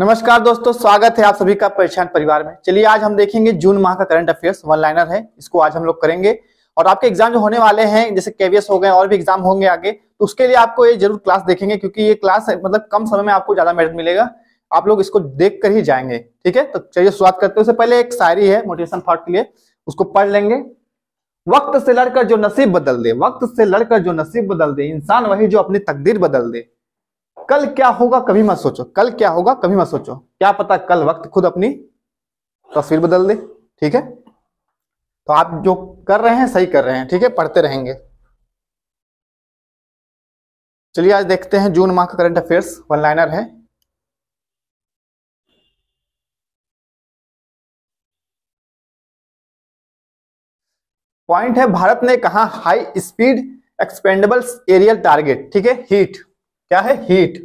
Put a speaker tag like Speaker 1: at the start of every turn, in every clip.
Speaker 1: नमस्कार दोस्तों स्वागत है आप सभी का परेशान परिवार में चलिए आज हम देखेंगे जून माह का करंट अफेयर्स वन लाइनर है इसको आज हम लोग करेंगे और आपके एग्जाम जो होने वाले हैं जैसे केवीएस हो गए और भी एग्जाम होंगे आगे तो उसके लिए आपको ये जरूर क्लास देखेंगे क्योंकि ये क्लास मतलब कम समय में आपको ज्यादा मेरिट मिलेगा आप लोग इसको देख कर ही जाएंगे ठीक है तो चलिए शुरुआत करते हैं उससे पहले एक शायरी है मोटिवेशन थॉट के लिए उसको पढ़ लेंगे वक्त से लड़कर जो नसीब बदल दे वक्त से लड़कर जो नसीब बदल दे इंसान वही जो अपनी तकदीर बदल दे कल क्या होगा कभी मत सोचो कल क्या होगा कभी मत सोचो क्या पता कल वक्त खुद अपनी तस्वीर बदल दे ठीक है तो आप जो कर रहे हैं सही कर रहे हैं ठीक है पढ़ते रहेंगे चलिए आज देखते हैं जून माह का करंट अफेयर्स वन लाइनर है पॉइंट है भारत ने कहा high speed expendable aerial target ठीक है हीट क्या है हीट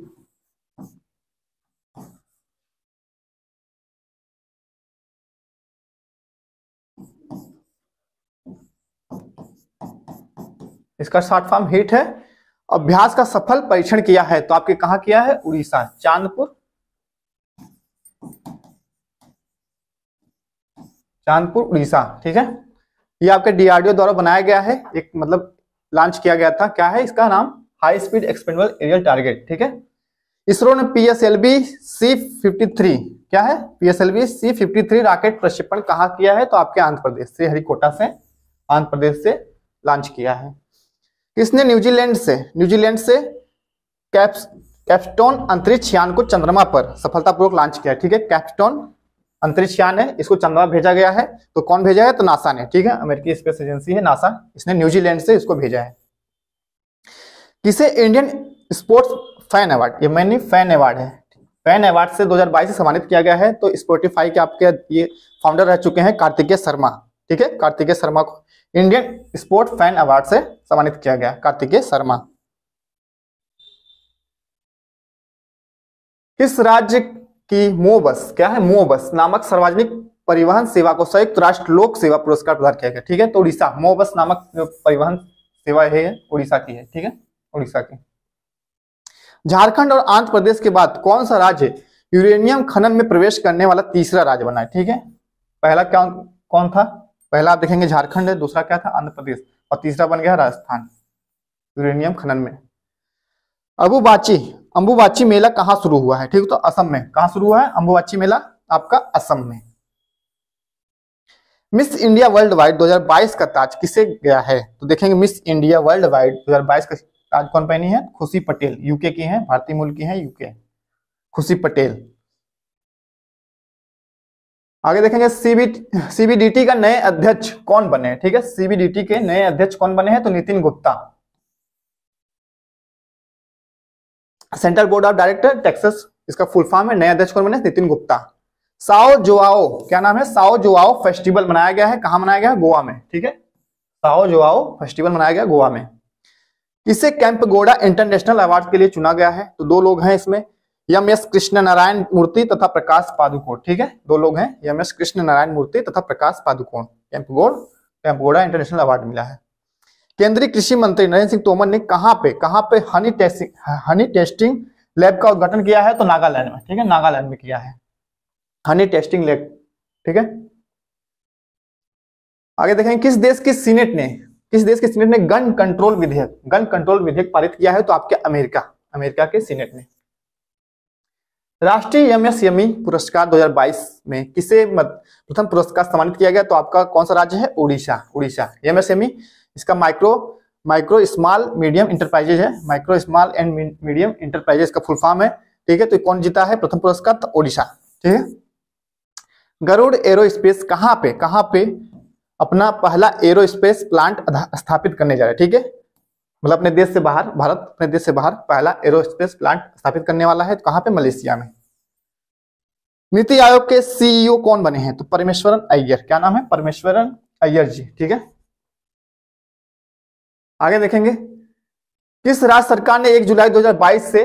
Speaker 1: इसका शॉर्ट फॉर्म हीट है अभ्यास का सफल परीक्षण किया है तो आपके कहा किया है उड़ीसा चांदपुर चांदपुर उड़ीसा ठीक है ये आपके डीआरडीओ द्वारा बनाया गया है एक मतलब लॉन्च किया गया था क्या है इसका नाम high speed expendable aerial target ठीक है इसरो ने P S L V C fifty three क्या है P S L V C fifty three rocket प्रक्षेपण कहाँ किया है तो आपके आंध्र प्रदेश से हरिकोटा से आंध्र प्रदेश से लॉन्च किया है किसने न्यूजीलैंड से न्यूजीलैंड से कैप्स कैप्सटोन अंतरिक्ष यान को चंद्रमा पर सफलतापूर्वक लॉन्च किया ठीक है कैप्सटोन अंतरिक्ष यान है इसको चंद्रमा भेजा गया है तो कौन भेजा है तो नासा ने ठीक है अमेरिकी स्पेस एजेंसी है नासा इसने न्यूजीलैंड से इसको भेजा है किसे इंडियन स्पोर्ट्स फैन अवार्ड ये मैंने फैन अवार्ड है फैन अवार्ड से 2022 से सम्मानित किया गया है तो स्पोटिफाई के आपके ये फाउंडर रह चुके हैं कार्तिकेय शर्मा ठीक है कार्तिकेय शर्मा को इंडियन स्पोर्ट फैन अवार्ड से सम्मानित किया गया कार्तिकेय शर्मा किस राज्य की मोबस क्या है मोबस नामक सार्वजनिक परिवहन सेवा को संयुक्त राष्ट्र लोक सेवा पुरस्कार प्रदान किया गया ठीक है तो उड़ीसा मोबस नामक परिवहन सेवा है उड़ीसा की है ठीक है उड़ीसा के झारखंड और आंध्र प्रदेश के बाद कौन सा राज्य यूरेनियम खनन में प्रवेश करने वाला तीसरा राज्य बना है ठीक है पहला क्या कौन था पहला आप देखेंगे झारखंड है दूसरा क्या था आंध्र प्रदेश और तीसरा बन गया राजस्थान यूरेनियम खनन में अबूबाची अंबुबाची मेला कहाँ शुरू हुआ है ठीक तो असम में कहा शुरू हुआ है अंबुबाची मेला आपका असम में मिस इंडिया वर्ल्ड वाइड दो का ताज किसे गया है तो देखेंगे मिस इंडिया वर्ल्ड वाइड दो का आज कौन पहनी है खुशी पटेल यूके की है भारतीय मूल की है यूके खुशी पटेल आगे देखेंगे सीबी सीबीडीटी का नए अध्यक्ष कौन बने ठीक है सीबीडीटी के नए अध्यक्ष कौन बने हैं तो Nitin Gupta central board of director taxes इसका फुल फॉर्म है नए अध्यक्ष कौन बने नितिन गुप्ता साओ जोआओ क्या नाम है साओ जोआओ फेस्टिवल मनाया गया है कहा मनाया गया है गोवा में ठीक है साओ जोआओ फेस्टिवल मनाया गया गोवा में इसे कैंपगोड़ा इंटरनेशनल अवार्ड के लिए चुना गया है तो दो लोग हैं इसमें यम एस कृष्ण नारायण मूर्ति तथा प्रकाश पादुकोण ठीक है दो लोग हैं यम एस कृष्ण नारायण मूर्ति तथा प्रकाश पादुकोण कैंपगोड़ कैंपगोड़ा इंटरनेशनल अवार्ड मिला है केंद्रीय कृषि मंत्री नरेंद्र सिंह तोमर ने कहा पे कहा पे honey testing honey testing lab का उद्घाटन किया है तो नागालैंड में ठीक है नागालैंड में किया है हनी टेस्टिंग लैब ठीक है आगे देखें किस देश की सीनेट ने किस देश के सीनेट ने गन कंट्रोल विधेयक गन कंट्रोल विधेयक पारित किया है तो आपके अमेरिका अमेरिका के सीनेट ने राष्ट्रीय एमएसएमई पुरस्कार 2022 में किसे प्रथम पुरस्कार सम्मानित किया गया तो आपका कौन सा राज्य है उड़ीसा उड़ीसा एमएसएमई इसका micro micro small medium enterprises है micro small and medium enterprises का फुल फॉर्म है ठीक है तो कौन जीता है प्रथम पुरस्कार तो ओडिशा ठीक है गरुड़ एरोस्पेस कहाँ पे कहाँ पे अपना पहला एरोस्पेस प्लांट स्थापित करने जा रहा है ठीक है मतलब अपने देश से बाहर भारत अपने देश से बाहर पहला एरोस्पेस प्लांट स्थापित करने वाला है कहां पे मलेशिया में नीति आयोग के सीईओ e कौन बने हैं तो परमेश्वरन अय्यर क्या नाम है परमेश्वरन अय्यर जी ठीक है आगे देखेंगे किस राज्य सरकार ने एक जुलाई दो से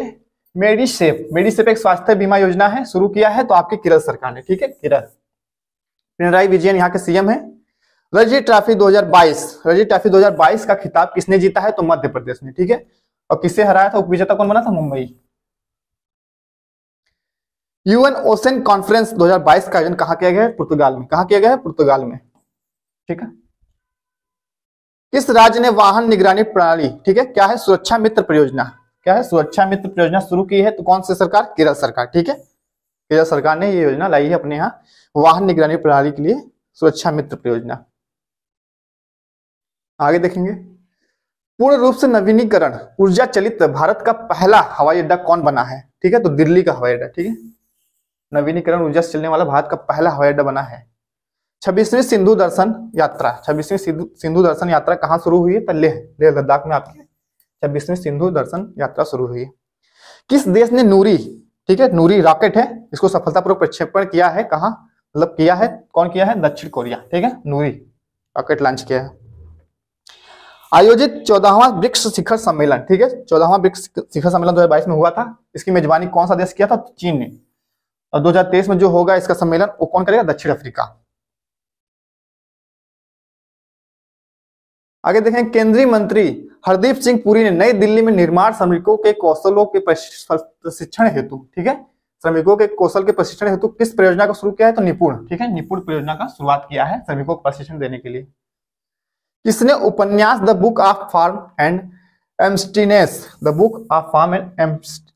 Speaker 1: मेडिसेप मेडिसेप एक स्वास्थ्य बीमा योजना है शुरू किया है तो आपके केरल सरकार ने ठीक है केरल पिनराई विजयन यहाँ के सीएम है रणजी ट्रॉफी 2022 रणजी ट्रॉफी 2022 का खिताब किसने जीता है तो मध्य प्रदेश ने ठीक है और किसे हराया था उपविजेता कौन बना था मुंबई यूएन ओशन कॉन्फ्रेंस 2022 का आयोजन कहा किया गया है पुर्तगाल में कहा किया गया है पुर्तगाल में ठीक है किस राज्य ने वाहन निगरानी प्रणाली ठीक है क्या है सुरक्षा मित्र परियोजना क्या है सुरक्षा मित्र परियोजना शुरू की है तो कौन सी सरकार केरल सरकार ठीक है केरल सरकार ने ये योजना लाई है अपने यहाँ वाहन निगरानी प्रणाली के लिए सुरक्षा मित्र परियोजना आगे देखेंगे पूर्ण रूप से नवीनीकरण ऊर्जा चलित भारत का पहला हवाई अड्डा कौन बना है ठीक है तो दिल्ली का हवाई अड्डा ठीक है नवीनीकरण ऊर्जा से चलने वाला भारत का पहला हवाई अड्डा बना है छब्बीसवीं सिंधु दर्शन यात्रा छब्बीसवीं सिंधु दर्शन यात्रा कहाँ शुरू हुई है तो लेह लेह लद्दाख में आपकी छब्बीसवीं सिंधु दर्शन यात्रा शुरू हुई है किस देश ने नूरी ठीक है नूरी रॉकेट है इसको सफलतापूर्वक प्रक्षेपण किया है कहा मतलब किया है कौन किया है दक्षिण कोरिया ठीक है नूरी रॉकेट लॉन्च किया है आयोजित चौदहवा ब्रिक्स शिखर सम्मेलन ठीक है चौदहवा ब्रिक्स शिखर सम्मेलन 2022 में हुआ था इसकी मेजबानी कौन सा देश किया था चीन ने और 2023 में जो होगा इसका सम्मेलन वो कौन करेगा दक्षिण अफ्रीका आगे देखें केंद्रीय मंत्री हरदीप सिंह पुरी ने नई दिल्ली में निर्माण श्रमिकों के कौशलों के प्रशिक्षण हेतु ठीक है श्रमिकों के कौशल के प्रशिक्षण हेतु किस परियोजना को शुरू किया है तो निपुण ठीक है निपुण परियोजना का शुरुआत किया है श्रमिकों को प्रशिक्षण देने के लिए किसने उपन्यास the book of form and emptiness the book of form and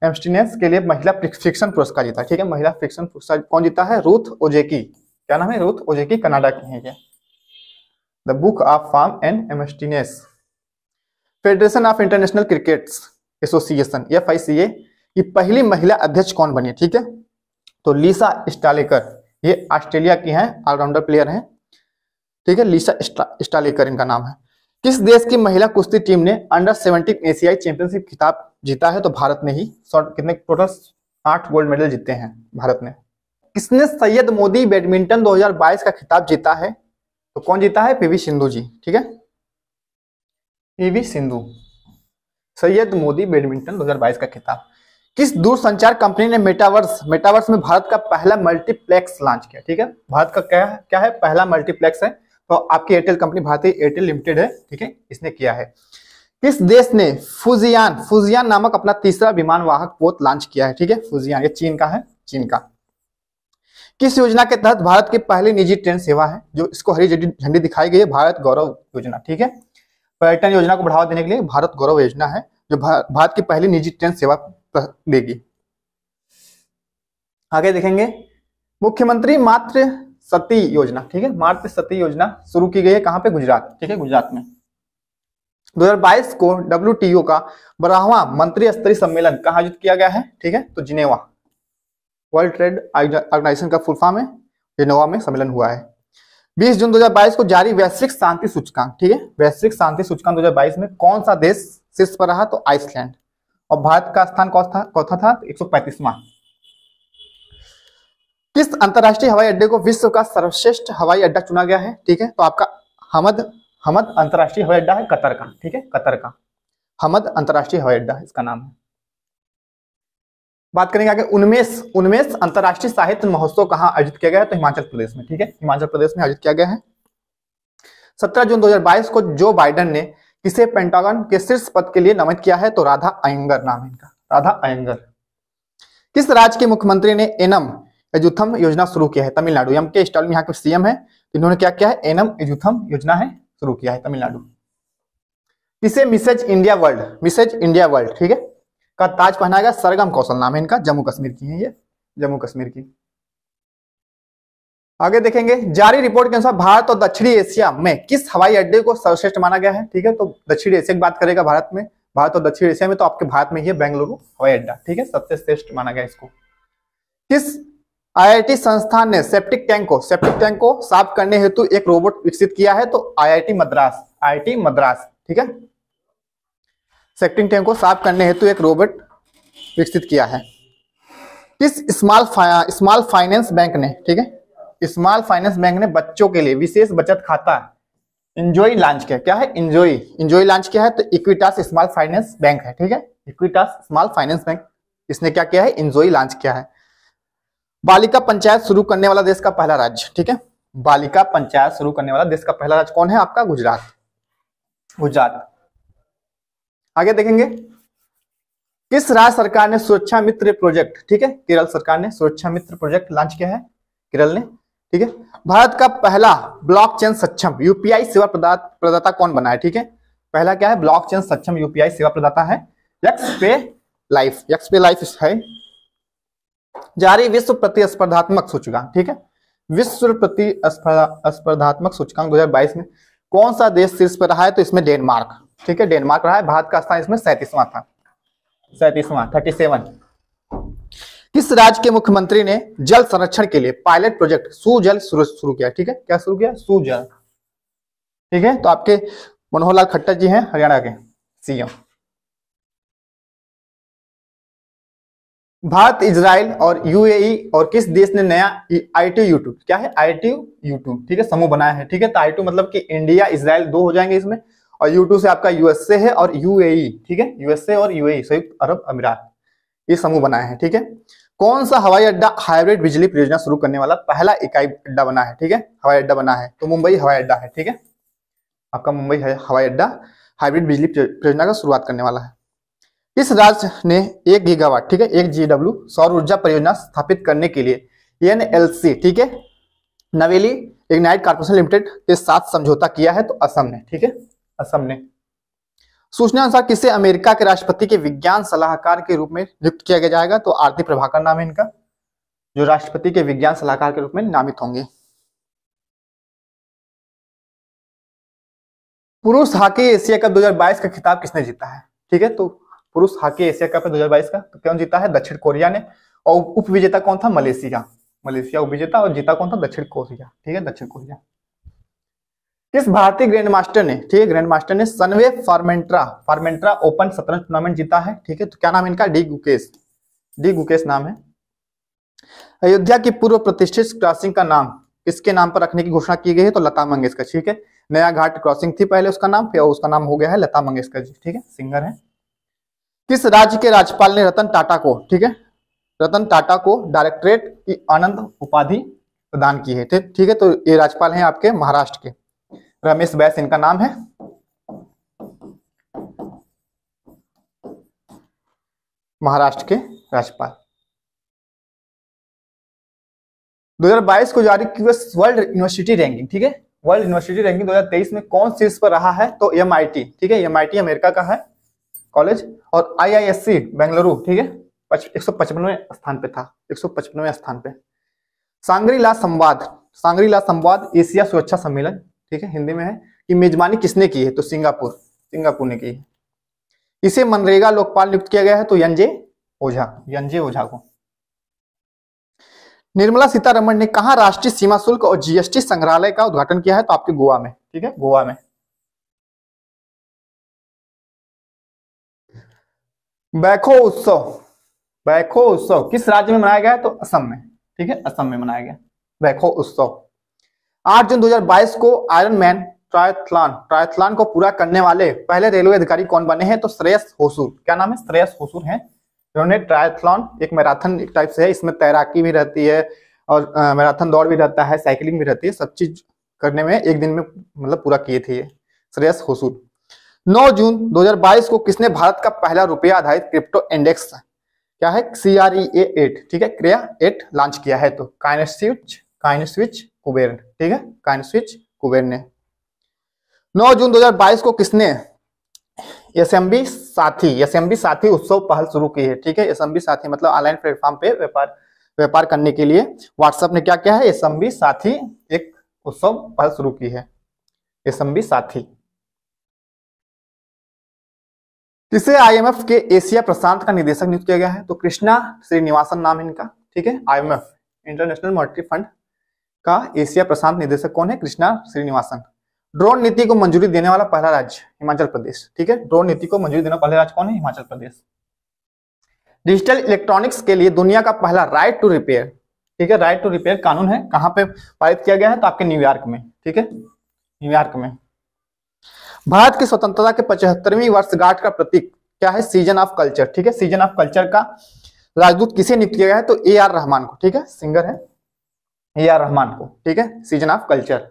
Speaker 1: emptiness के लिए महिला फिक्शन पुरस्कार जीता ठीक है महिला फिक्शन पुरस्कार कौन जीता है रूथ ओजेकी क्या नाम है रूथ ओजेकी कनाडा की है क्या the book of form and emptiness federation of international cricket association F I C A की पहली महिला अध्यक्ष कौन बनी ठीक है तो लीसा स्टालेकर ये ऑस्ट्रेलिया की हैं ऑलराउंडर प्लेयर हैं ठीक है लिसा स्टालेकर इनका नाम है किस देश की महिला कुश्ती टीम ने अंडर सेवनटीन एशियाई चैंपियनशिप खिताब जीता है तो भारत ने ही शॉर्ट कितने टोटल आठ गोल्ड मेडल जीते हैं भारत ने किसने सैयद मोदी बैडमिंटन 2022 का खिताब जीता है तो कौन जीता है पीवी सिंधु जी ठीक है पीवी सिंधु सैयद मोदी बैडमिंटन 2022 का खिताब किस दूरसंचार कंपनी ने मेटावर्स मेटावर्स में भारत का पहला मल्टीप्लेक्स लॉन्च किया ठीक है भारत का क्या क्या है पहला मल्टीप्लेक्स है तो आपकी Airtel company Bharti Airtel limited है ठीक है इसने किया है किस देश ने फुजियान फुजियान नामक अपना तीसरा विमान वाहक पोत लॉन्च किया है ठीक है फुजियान ये चीन का है चीन का किस योजना के तहत भारत की पहली निजी ट्रेन सेवा है जो इसको हरी झंडी दिखाई गई है भारत गौरव योजना ठीक है पर्यटन योजना को बढ़ावा देने के लिए भारत गौरव योजना है जो भारत की पहली निजी ट्रेन सेवा देगी आगे देखेंगे मुख्यमंत्री मात्र सती योजना ठीक है मार्च सती योजना शुरू की गई है कहां पे गुजरात ठीक है गुजरात में 2022 को डब्ल्यू का बारहवा मंत्री स्तरीय सम्मेलन कहा आयोजित किया गया है ठीक है तो जिनेवा वर्ल्ड ट्रेड ऑर्गेनाइजेशन का फुल फॉर्म है जिनेवा में सम्मेलन हुआ है 20 जून 2022 को जारी वैश्विक शांति सूचकांक ठीक है वैश्विक शांति सूचकांक 2022 में कौन सा देश शीर्ष पर रहा तो आइसलैंड और भारत का स्थान कौन था कौथा था तो एक सौ किस अंतर्राष्ट्रीय हवाई अड्डे को विश्व का सर्वश्रेष्ठ हवाई अड्डा चुना गया है ठीक है तो आपका हमद हमद अंतरराष्ट्रीय हवाई अड्डा है कतर का ठीक है कतर का हमद अंतरराष्ट्रीय हवाई अड्डा इसका नाम है बात करेंगे आगे उन्मेष उन्मेष अंतर्राष्ट्रीय साहित्य महोत्सव कहां आयोजित किया गया है तो हिमाचल प्रदेश में ठीक है हिमाचल प्रदेश में आयोजित किया गया है 17 जून 2022 को जो बाइडन ने किसे पेंटागन के शीर्ष पद के लिए नामित किया है तो राधा अयंगर नाम है इनका राधा अयंगर किस राज्य के मुख्यमंत्री ने एनम एजुथम योजना शुरू किया है तमिलनाडु एम के स्टालिन यहाँ के सीएम है तो इन्होंने क्या किया है एनम एजुथम योजना है शुरू किया है तमिलनाडु इसे Mrs India world Mrs India world ठीक है का ताज पहना गया सरगम कौशल नाम है इनका जम्मू कश्मीर की है ये जम्मू कश्मीर की आगे देखेंगे जारी रिपोर्ट के अनुसार भारत और दक्षिणी एशिया में किस हवाई अड्डे को सर्वश्रेष्ठ माना गया है ठीक है तो दक्षिणी एशिया की बात करेगा भारत में भारत और दक्षिण एशिया में तो आपके भारत में ही है बेंगलुरु हवाई अड्डा ठीक है सबसे श्रेष्ठ माना गया इसको किस आईआईटी संस्थान ने सेप्टिक टैंक को सेप्टिक टैंक को साफ करने हेतु एक रोबोट विकसित किया है तो आईआईटी मद्रास आईआईटी मद्रास ठीक है सेप्टिक टैंक को साफ करने हेतु एक रोबोट विकसित किया है किस स्मॉल स्मॉल फाइनेंस बैंक ने ठीक है स्मॉल फाइनेंस बैंक ने बच्चों के लिए विशेष बचत खाता इंजॉय लॉन्च किया क्या है इंजॉय इंजॉय लॉन्च किया है तो इक्विटास स्मॉल फाइनेंस बैंक है ठीक है इक्विटास स्मॉल फाइनेंस बैंक इसने क्या किया है इंजॉय लॉन्च किया है बालिका पंचायत शुरू करने वाला देश का पहला राज्य ठीक है बालिका पंचायत शुरू करने वाला देश का पहला राज्य कौन है आपका गुजरात गुजरात आगे देखेंगे किस राज्य सरकार ने सुरक्षा मित्र प्रोजेक्ट ठीक है केरल सरकार ने सुरक्षा मित्र प्रोजेक्ट लॉन्च किया है केरल ने ठीक है भारत का पहला ब्लॉकचेन सक्षम यूपीआई सेवा प्रदाता कौन बना है ठीक है पहला क्या है ब्लॉकचेन सक्षम यूपीआई सेवा प्रदाता है यक्स पे लाइफ यक्स पे लाइफ है जारी विश्व प्रतिस्पर्धात्मक सूचकांक ठीक है विश्व प्रतिस्पर्धात्मक सूचकांक दो में कौन सा देश शीर्ष पर रहा है तो इसमें डेनमार्क ठीक है डेनमार्क रहा है भारत का स्थान इसमें सैतीसवां था सैतीसवां थर्टी सेवन किस राज्य के मुख्यमंत्री ने जल संरक्षण के लिए पायलट प्रोजेक्ट सुजल शुरू किया ठीक है क्या शुरू किया सुजल ठीक है तो आपके मनोहर लाल खट्टर जी हैं हरियाणा के सीएम भारत इजराइल और यूएई और किस देश ने नया आई टी यूट्यूब क्या है आई टी यू ठीक है समूह बनाया है ठीक है तो आई टू मतलब कि इंडिया इसराइल दो हो जाएंगे इसमें और यू टू से आपका यूएसए है और यूएई ठीक है यूएसए और यूएई संयुक्त अरब अमीरात ये समूह बनाया है ठीक है कौन सा हवाई अड्डा हाइब्रिड बिजली परियोजना शुरू करने वाला पहला इकाई अड्डा बना है ठीक है हवाई अड्डा बना है तो मुंबई हवाई अड्डा है ठीक है आपका मुंबई हवाई अड्डा हाइब्रिड बिजली परियोजना का शुरुआत करने वाला है इस राज्य ने एक गीगावाट ठीक है एक जीडब्ल्यू सौर ऊर्जा परियोजना स्थापित करने के लिए एनएलसी e ठीक है नवेली इग्नाइट कारपोरेशन लिमिटेड के साथ समझौता किया है तो असम ने ठीक है असम ने सूचना अनुसार किसे अमेरिका के राष्ट्रपति के विज्ञान सलाहकार के रूप में नियुक्त किया गया जाएगा तो आरती प्रभाकर नाम है इनका जो राष्ट्रपति के विज्ञान सलाहकार के रूप में नामित होंगे पुरुष हॉकी एशिया कप 2022 का खिताब किसने जीता है ठीक है तो पुरुष हॉकी एशिया कप दो हजार बाईस का तो कौन जीता है दक्षिण कोरिया ने और उप विजेता कौन था मलेशिया मलेशिया उप विजेता और जीता कौन था दक्षिण कोरिया ठीक है दक्षिण कोरिया किस भारतीय ग्रैंड मास्टर ने ठीक है ग्रैंड मास्टर ने सनवे फार्मेंट्रा फार्मेंट्रा ओपन शतरंज टूर्नामेंट जीता है ठीक है तो क्या नाम इनका डी गुकेश डी गुकेश नाम है अयोध्या की पूर्व प्रतिष्ठित क्रॉसिंग का नाम इसके नाम पर रखने की घोषणा की गई है तो लता मंगेशकर ठीक है नया घाट क्रॉसिंग थी पहले उसका नाम फिर उसका नाम हो गया है लता मंगेशकर जी ठीक है सिंगर है किस राज्य के राज्यपाल ने रतन टाटा को ठीक है रतन टाटा को डायरेक्टरेट की आनंद उपाधि प्रदान की है ठीक ठीक है तो ये राज्यपाल हैं आपके महाराष्ट्र के रमेश बैस इनका नाम है महाराष्ट्र के राज्यपाल 2022 को जारी क्यूएस वर्ल्ड यूनिवर्सिटी रैंकिंग ठीक है वर्ल्ड यूनिवर्सिटी रैंकिंग 2023 में कौन शीर्ष पर रहा है तो एमआईटी ठीक है एमआईटी अमेरिका का है कॉलेज और आईआईएससी बेंगलुरु ठीक है एक सौ पचपनवे स्थान पे था एक सौ पचपनवे स्थान पे सांगरीला संवाद सांगरीला संवाद एशिया सुरक्षा सम्मेलन ठीक है हिंदी में है कि मेजबानी किसने की है तो सिंगापुर सिंगापुर ने की है इसे मनरेगा लोकपाल नियुक्त किया गया है तो यंजे ओझा यंजे ओझा को निर्मला सीतारमण ने कहा राष्ट्रीय सीमा शुल्क और जीएसटी संग्रहालय का उद्घाटन किया है तो आपके गोवा में ठीक है गोवा में बैखो उत्सव बैखो उत्सव किस राज्य में मनाया गया है तो असम में ठीक है असम में मनाया गया बैखो उत्सव 8 जून 2022 को आयरन मैन ट्रायथलान ट्रायथलान को पूरा करने वाले पहले रेलवे अधिकारी कौन बने हैं तो श्रेयस होसूर क्या नाम है श्रेयस होसूर है इन्होंने ट्रायथलॉन एक मैराथन टाइप से है इसमें तैराकी भी रहती है और मैराथन दौड़ भी रहता है साइकिलिंग भी रहती है सब चीज करने में एक दिन में मतलब पूरा किए थे श्रेयस होसूर 9 जून 2022 को किसने भारत का पहला रुपया आधारित क्रिप्टो इंडेक्स क्या है सी आर ई एट ठीक है क्रिया एट लॉन्च किया है तो काइन स्विच काइन स्विच कुबेर ठीक है काइन स्विच कुबेर ने 9 जून 2022 को किसने एस बी साथी एस बी साथी उत्सव पहल शुरू की है ठीक है एस बी साथी मतलब ऑनलाइन प्लेटफॉर्म पे व्यापार व्यापार करने के लिए व्हाट्सएप ने क्या किया है एस बी साथी एक उत्सव पहल शुरू की है एस बी साथी जिसे आईएमएफ के एशिया प्रशांत का निदेशक नियुक्त किया गया है तो कृष्णा श्रीनिवासन नाम है इनका ठीक है आईएमएफ इंटरनेशनल मॉनिटरी फंड का एशिया प्रशांत निदेशक कौन है कृष्णा श्रीनिवासन ड्रोन नीति को मंजूरी देने वाला पहला राज्य हिमाचल प्रदेश ठीक है ड्रोन नीति को मंजूरी देने वाला पहला राज्य कौन है हिमाचल प्रदेश डिजिटल इलेक्ट्रॉनिक्स के लिए दुनिया का पहला राइट टू रिपेयर ठीक है राइट टू रिपेयर कानून है कहां पे पारित किया गया है तो आपके न्यूयॉर्क में ठीक है न्यूयॉर्क में भारत की स्वतंत्रता के पचहत्तरवीं वर्षगांठ का प्रतीक क्या है सीजन ऑफ कल्चर ठीक है सीजन ऑफ कल्चर का राजदूत किसे नियुक्त किया गया है तो ए आर रहमान को ठीक है सिंगर है ए आर रहमान को ठीक है सीजन ऑफ कल्चर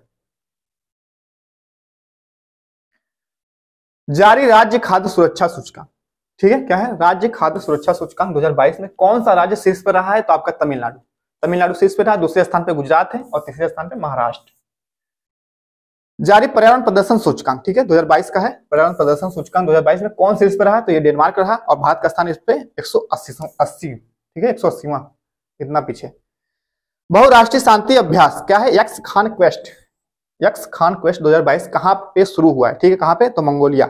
Speaker 1: जारी राज्य खाद्य सुरक्षा सूचकांक ठीक है क्या है राज्य खाद्य सुरक्षा सूचकांक 2022 में कौन सा राज्य शीर्ष पर रहा है तो आपका तमिलनाडु तमिलनाडु शीर्ष पर रहा दूसरे स्थान पर गुजरात है और तीसरे स्थान पर महाराष्ट्र जारी पर्यावरण प्रदर्शन सूचकांक ठीक है 2022 का है पर्यावरण प्रदर्शन सूचकांक 2022 में कौन इस पर रहा तो ये डेनमार्क रहा और भारत का स्थान इस पे 180 ठीक है एक सौ इतना पीछे बहुराष्ट्रीय शांति अभ्यास क्या है ex Khaan Quest ex Khaan Quest 2022 कहां पे शुरू हुआ है ठीक है कहां पे तो मंगोलिया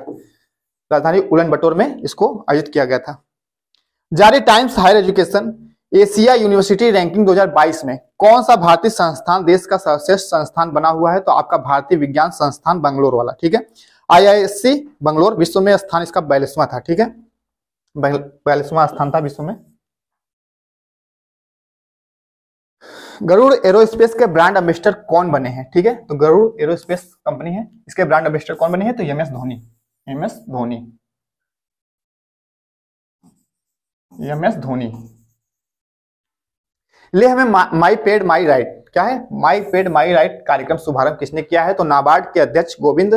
Speaker 1: राजधानी उलन बटोर में इसको आयोजित किया गया था जारी Times Higher Education Asia University ranking 2022 में कौन सा भारतीय संस्थान देश का सर्वश्रेष्ठ संस्थान बना हुआ है तो आपका भारतीय विज्ञान संस्थान बंगलोर वाला ठीक है आईआईएससी बंगलोर विश्व में स्थान इसका बयालीसवा था ठीक है बयालीसवा स्थान था विश्व में गरुड़ एरोस्पेस के ब्रांड एम्बेसडर कौन बने हैं ठीक है तो गरुड़ एरोस्पेस कंपनी है इसके ब्रांड एम्बेसडर कौन बने हैं तो M S Dhoni M S Dhoni M S Dhoni ले हमें माई पेड माई राइट क्या है माई पेड माई राइट कार्यक्रम शुभारंभ किसने किया है तो नाबार्ड के अध्यक्ष गोविंद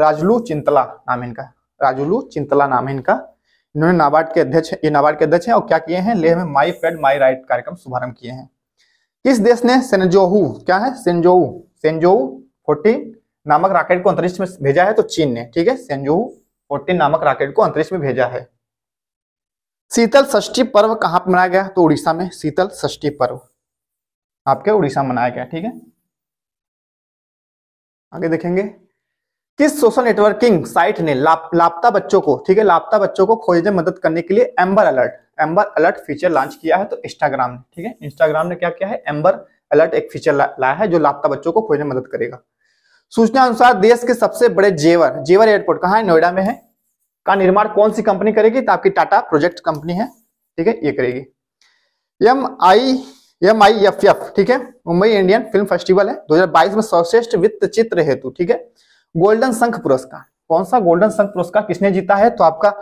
Speaker 1: राजलू चिंतला नाम इनका राजलू चिंतला नाम इनका इन्होंने नाबार्ड के अध्यक्ष ये नाबार्ड के अध्यक्ष हैं और क्या किए हैं लेह में माई पेड माई राइट कार्यक्रम शुभारंभ किए हैं किस देश ने सेंजोहू क्या है सेंजोहू सेंजोहू फोर्टीन नामक रॉकेट को अंतरिक्ष में भेजा है तो चीन ने ठीक है सेंजोहू फोर्टीन नामक रॉकेट को अंतरिक्ष में भेजा है शीतल षष्ठी पर्व कहाँ पर मनाया गया तो उड़ीसा में शीतल षष्ठी पर्व आपके उड़ीसा मनाया गया ठीक है आगे देखेंगे किस सोशल नेटवर्किंग साइट ने लाप, लापता बच्चों को ठीक है लापता बच्चों को खोजने मदद करने के लिए amber alert amber alert feature launch किया है तो इंस्टाग्राम ने ठीक है इंस्टाग्राम ने क्या किया है एम्बर अलर्ट एक फीचर लाया है जो लापता बच्चों को खोजने मदद करेगा सूचना अनुसार देश के सबसे बड़े जेवर जेवर एयरपोर्ट कहाँ है नोएडा में है का निर्माण कौन सी कंपनी करेगी तो आपकी टाटा प्रोजेक्ट कंपनी है ठीक है ये करेगी M I M I F F ठीक है मुंबई इंडियन फिल्म फेस्टिवल है 2022 में सर्वश्रेष्ठ वित्त चित्र हेतु ठीक है गोल्डन संघ पुरस्कार कौन सा गोल्डन संघ पुरस्कार किसने जीता है तो आपका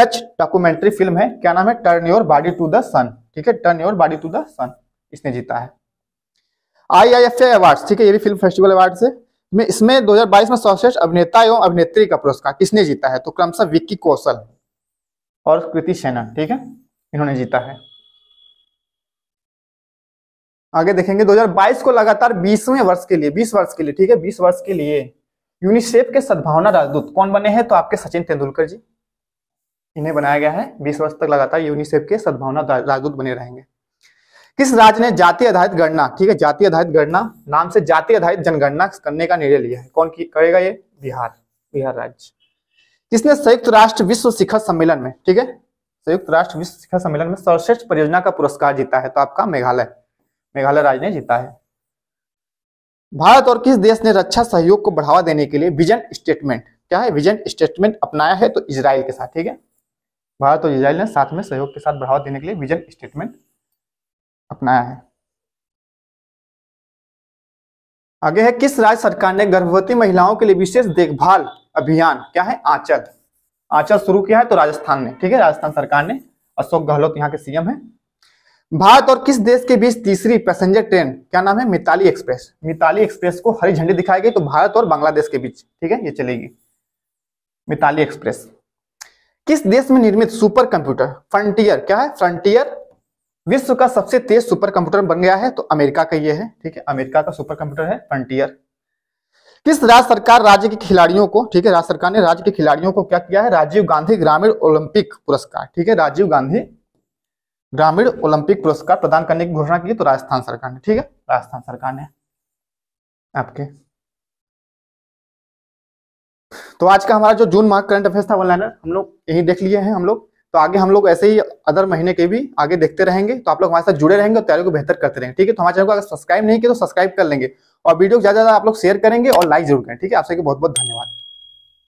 Speaker 1: डच डॉक्यूमेंट्री फिल्म है क्या नाम है turn your body to the sun ठीक है turn your body to the sun इसने जीता है आई आई एफ अवार्ड ठीक है ये भी फिल्म फेस्टिवल अवार्ड से में इसमें 2022 में सर्वश्रेष्ठ अभिनेता एवं अभिनेत्री का पुरस्कार किसने जीता है तो क्रमशः विक्की कौशल और कृति सेना ठीक है इन्होंने जीता है आगे देखेंगे 2022 को लगातार 20वें वर्ष के लिए 20 वर्ष के लिए ठीक है 20 वर्ष के लिए यूनिसेफ के सद्भावना राजदूत कौन बने हैं तो आपके सचिन तेंदुलकर जी इन्हें बनाया गया है 20 वर्ष तक लगातार यूनिसेफ के सद्भावना राजदूत बने रहेंगे किस राज्य ने जाति आधारित गणना ठीक है जाति आधारित गणना नाम से जाति आधारित जनगणना करने का निर्णय लिया है कौन करेगा ये बिहार बिहार राज्य किसने संयुक्त राष्ट्र विश्व शिखर सम्मेलन में ठीक है संयुक्त राष्ट्र विश्व शिखर सम्मेलन में सर्वश्रेष्ठ परियोजना का पुरस्कार जीता है तो आपका मेघालय मेघालय राज्य ने जीता है भारत और किस देश ने रक्षा सहयोग को बढ़ावा देने के लिए विजन स्टेटमेंट क्या है विजन स्टेटमेंट अपनाया है तो इसराइल के साथ ठीक है भारत और इसराइल ने साथ में सहयोग के साथ बढ़ावा देने के लिए विजन स्टेटमेंट अपनाया है आगे है किस राज्य सरकार ने गर्भवती महिलाओं के लिए विशेष देखभाल अभियान क्या है आंचल आंचल शुरू किया है तो राजस्थान ने ठीक है राजस्थान सरकार ने अशोक गहलोत यहाँ के सीएम है भारत और किस देश के बीच तीसरी पैसेंजर ट्रेन क्या नाम है मिताली एक्सप्रेस मिताली एक्सप्रेस को हरी झंडी दिखाई गई तो भारत और बांग्लादेश के बीच ठीक है ये चलेगी मिताली एक्सप्रेस किस देश में निर्मित सुपर कंप्यूटर फ्रंटियर क्या है फ्रंटियर विश्व का सबसे तेज सुपर कंप्यूटर बन गया है तो अमेरिका का ये है ठीक है अमेरिका का सुपर कंप्यूटर है फ्रंटियर किस राज्य सरकार राज्य के खिलाड़ियों को ठीक है राज्य सरकार ने राज्य के खिलाड़ियों को क्या किया है राजीव गांधी ग्रामीण ओलंपिक पुरस्कार ठीक है राजीव गांधी ग्रामीण ओलंपिक पुरस्कार प्रदान करने की घोषणा की तो राजस्थान सरकार ने ठीक है राजस्थान सरकार ने आपके तो आज का हमारा जो जून माह करंट अफेयर था वन लाइनर हम लोग यही देख लिए हैं हम लोग तो आगे हम लोग ऐसे ही अदर महीने के भी आगे देखते रहेंगे तो आप लोग हमारे साथ जुड़े रहेंगे और तैयारी को बेहतर करते रहेंगे ठीक है तो हमारे चैनल को अगर सब्सक्राइब नहीं किया तो सब्सक्राइब कर लेंगे और वीडियो को ज्यादा ज्यादा आप लोग शेयर करेंगे और लाइक जरूर करें ठीक है आप सबके बहुत बहुत धन्यवाद